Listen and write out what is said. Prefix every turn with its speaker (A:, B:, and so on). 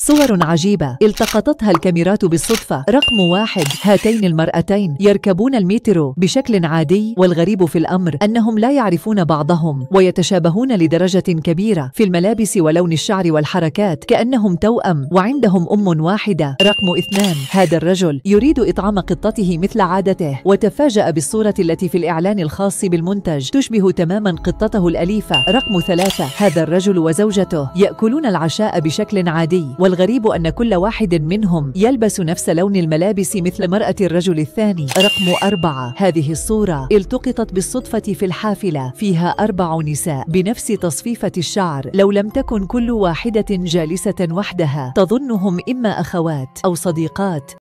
A: صور عجيبة التقطتها الكاميرات بالصدفة رقم واحد هاتين المرأتين يركبون المترو بشكل عادي والغريب في الأمر أنهم لا يعرفون بعضهم ويتشابهون لدرجة كبيرة في الملابس ولون الشعر والحركات كأنهم توأم وعندهم أم واحدة رقم اثنان هذا الرجل يريد إطعام قطته مثل عادته وتفاجأ بالصورة التي في الإعلان الخاص بالمنتج تشبه تماما قطته الأليفة رقم ثلاثة هذا الرجل وزوجته يأكلون العشاء بشكل عادي والغريب أن كل واحد منهم يلبس نفس لون الملابس مثل مرأة الرجل الثاني رقم أربعة هذه الصورة التقطت بالصدفة في الحافلة فيها أربع نساء بنفس تصفيفة الشعر لو لم تكن كل واحدة جالسة وحدها تظنهم إما أخوات أو صديقات